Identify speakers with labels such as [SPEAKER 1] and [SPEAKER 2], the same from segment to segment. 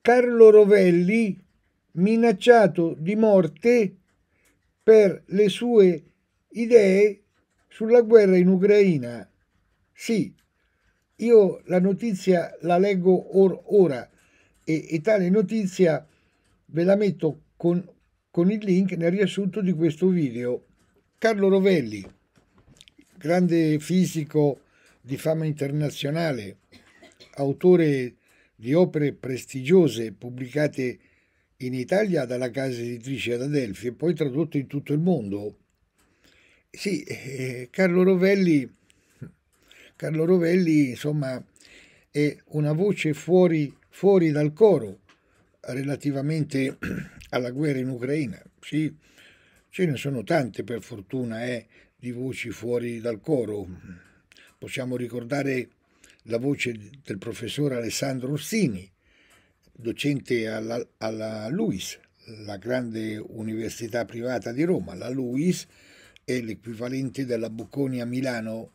[SPEAKER 1] Carlo Rovelli minacciato di morte per le sue idee sulla guerra in Ucraina. Sì, io la notizia la leggo or ora e, e, tale notizia ve la metto con, con il link nel riassunto di questo video. Carlo Rovelli, grande fisico di fama internazionale, autore di di opere prestigiose pubblicate in Italia dalla casa editrice ad Adadelfi e poi tradotte in tutto il mondo. Sì, eh, Carlo Rovelli, Carlo Rovelli, insomma, è una voce fuori, fuori dal coro relativamente alla guerra in Ucraina. Sì, ce ne sono tante per fortuna eh, di voci fuori dal coro. Possiamo ricordare la voce del professor Alessandro Rossini, docente alla, alla LUIS, la grande università privata di Roma. La LUIS è l'equivalente della Bocconi a Milano,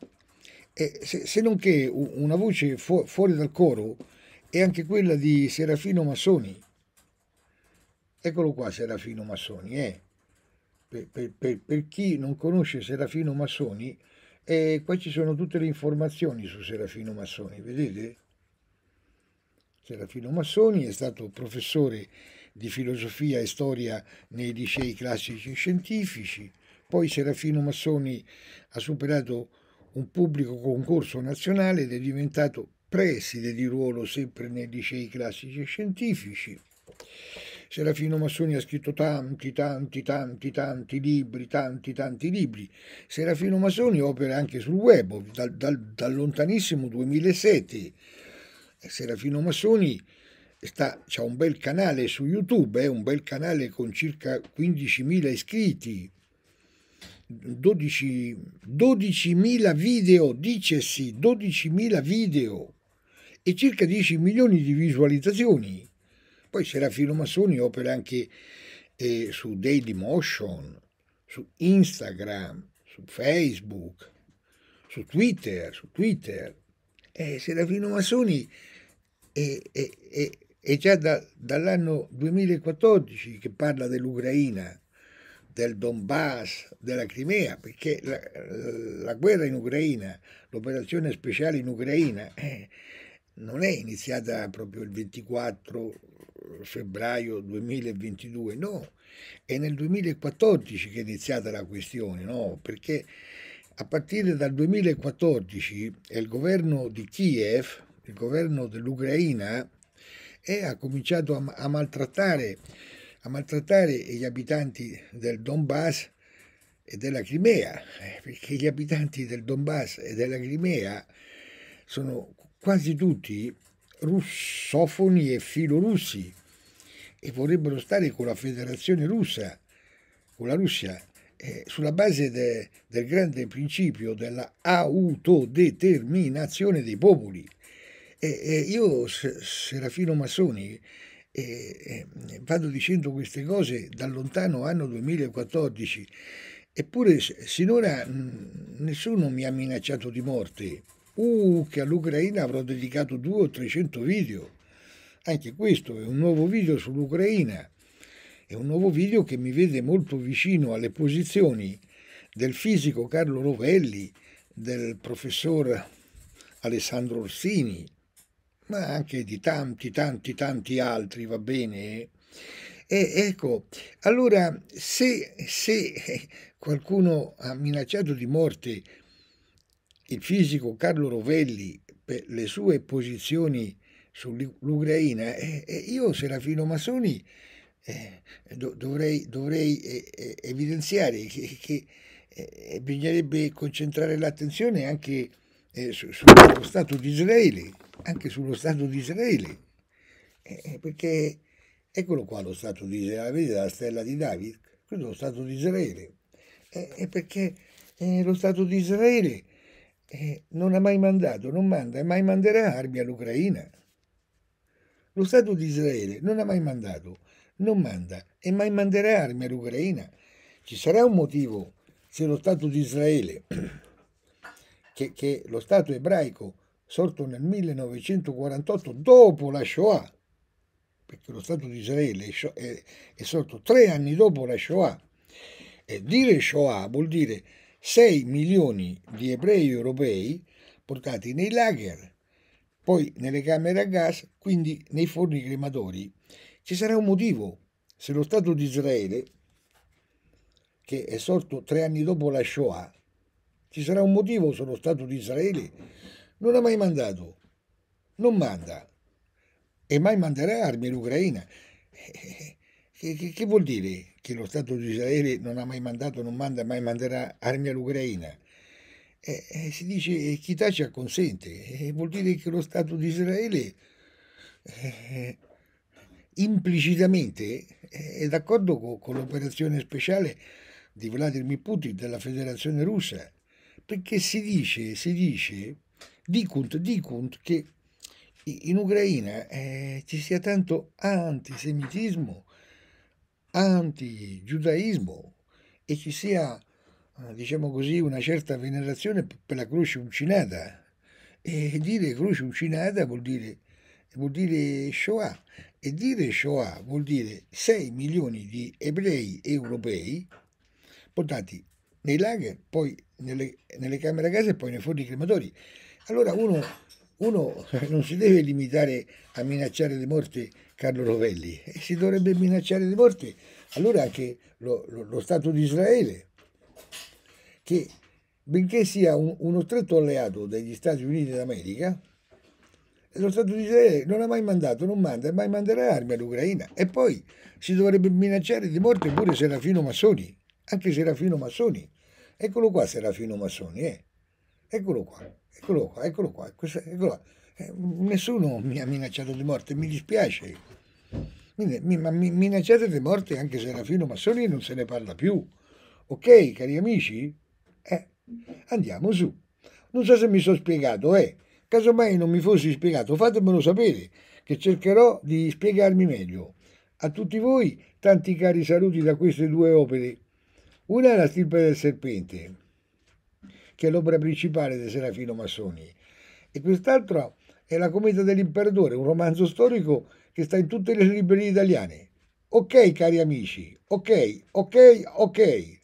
[SPEAKER 1] e se, se non che una voce fu, fuori dal coro è anche quella di Serafino Massoni. Eccolo qua Serafino Massoni, eh. per, per, per, per chi non conosce Serafino Massoni, e qua ci sono tutte le informazioni su Serafino Massoni, vedete? Serafino Massoni è stato professore di filosofia e storia nei licei classici e scientifici, poi Serafino Massoni ha superato un pubblico concorso nazionale ed è diventato preside di ruolo sempre nei licei classici e scientifici. Serafino Massoni ha scritto tanti, tanti, tanti, tanti libri, tanti, tanti libri. Serafino Massoni opera anche sul web, dal, dal, dal lontanissimo 2007. Serafino Massoni sta, ha un bel canale su YouTube, è eh, un bel canale con circa 15.000 iscritti, 12, 12.000 video, dicesi 12.000 video e circa 10 milioni di visualizzazioni. Poi Serafino Massoni opera anche eh, su Daily Motion, su Instagram, su Facebook, su Twitter, su Twitter. Eh, Serafino Massoni è, è, è, è già da, dall'anno 2014 che parla dell'Ucraina, del Donbass, della Crimea, perché la, la guerra in Ucraina, l'operazione speciale in Ucraina, eh, non è iniziata proprio il 24 febbraio 2022, no, è nel 2014 che è iniziata la questione, no, perché a partire dal 2014 il governo di Kiev, il governo dell'Ucraina, ha cominciato a, a, maltrattare, a maltrattare gli abitanti del Donbass e della Crimea, eh, perché gli abitanti del Donbass e della Crimea sono quasi tutti russofoni e filorussi, e vorrebbero stare con la federazione russa, con la Russia, eh, sulla base de, del grande principio della autodeterminazione dei popoli. Eh, eh, io, Serafino Massoni, vado dicendo queste cose dal lontano anno 2014, eppure sinora mh, nessuno mi ha minacciato di morte. Uh, che all'Ucraina avrò dedicato 200 o 300 video. Anche questo è un nuovo video sull'Ucraina, è un nuovo video che mi vede molto vicino alle posizioni del fisico Carlo Rovelli, del professor Alessandro Orsini, ma anche di tanti, tanti, tanti altri, va bene? E ecco, allora se, se qualcuno ha minacciato di morte il fisico Carlo Rovelli per le sue posizioni sull'Ucraina. E, e io, Serafino Massoni, eh, do, dovrei, dovrei eh, eh evidenziare che, che eh, bisognerebbe concentrare l'attenzione anche eh, su, sullo Stato di Israele, anche sullo Stato di Israele, eh, perché eccolo qua lo Stato di Israele, vedete la stella di David, questo è lo Stato di Israele, è perché lo Stato di Israele non ha mai mandato, non manda e mai manderà armi all'Ucraina. Lo Stato di Israele non ha mai mandato, non manda e mai manderà armi all'Ucraina. Ci sarà un motivo se lo Stato di Israele, che, che lo Stato ebraico sorto nel 1948 dopo la Shoah, perché lo Stato di Israele è, è sorto tre anni dopo la Shoah, e dire Shoah vuol dire 6 milioni di ebrei europei portati nei lager poi nelle camere a gas, quindi nei forni crematori. Ci sarà un motivo se lo Stato di Israele, che è sorto tre anni dopo la Shoah, ci sarà un motivo se lo Stato di Israele non ha mai mandato, non manda e mai manderà armi all'Ucraina. Che, che, che, vuol dire che lo Stato di Israele non ha mai mandato, non manda, mai manderà armi all'Ucraina? eh, eh, si dice che chi tace acconsente, eh, vuol dire che lo Stato di Israele eh, implicitamente eh, è d'accordo con, con l'operazione speciale di Vladimir Putin della Federazione Russa, perché si dice, si dice, dicunt, dicunt che in Ucraina eh, ci sia tanto antisemitismo, antigiudaismo e ci sia eh, diciamo così, una certa venerazione per la croce uncinata. E dire croce uncinata vuol dire, vuol dire Shoah. E dire Shoah vuol dire 6 milioni di ebrei europei portati nei lager, poi nelle, nelle camere a casa e poi nei forni crematori. Allora uno, uno non si deve limitare a minacciare di morte Carlo Rovelli, si dovrebbe minacciare di morte allora anche lo, lo, lo Stato di Israele, che benché sia un, uno stretto alleato degli Stati Uniti d'America, lo Stato di Israele non ha mai mandato, non manda e mai manderà armi all'Ucraina. E poi si dovrebbe minacciare di morte pure Serafino Massoni, anche Serafino Massoni. Eccolo qua Serafino Massoni, eh. Eccolo qua, eccolo qua, eccolo qua, eccolo qua. Eh, nessuno mi ha minacciato di morte, mi dispiace. Mi, ma mi minacciate di morte anche Serafino Massoni non se ne parla più. Ok, cari amici? Eh, andiamo su. Non so se mi sono spiegato, eh. Casomai non mi fossi spiegato, fatemelo sapere, che cercherò di spiegarmi meglio. A tutti voi tanti cari saluti da queste due opere. Una è la stirpe del serpente, che è l'opera principale di Serafino Massoni, e quest'altra è La cometa dell'imperatore, un romanzo storico che sta in tutte le librerie italiane. Ok, cari amici, ok, ok, ok.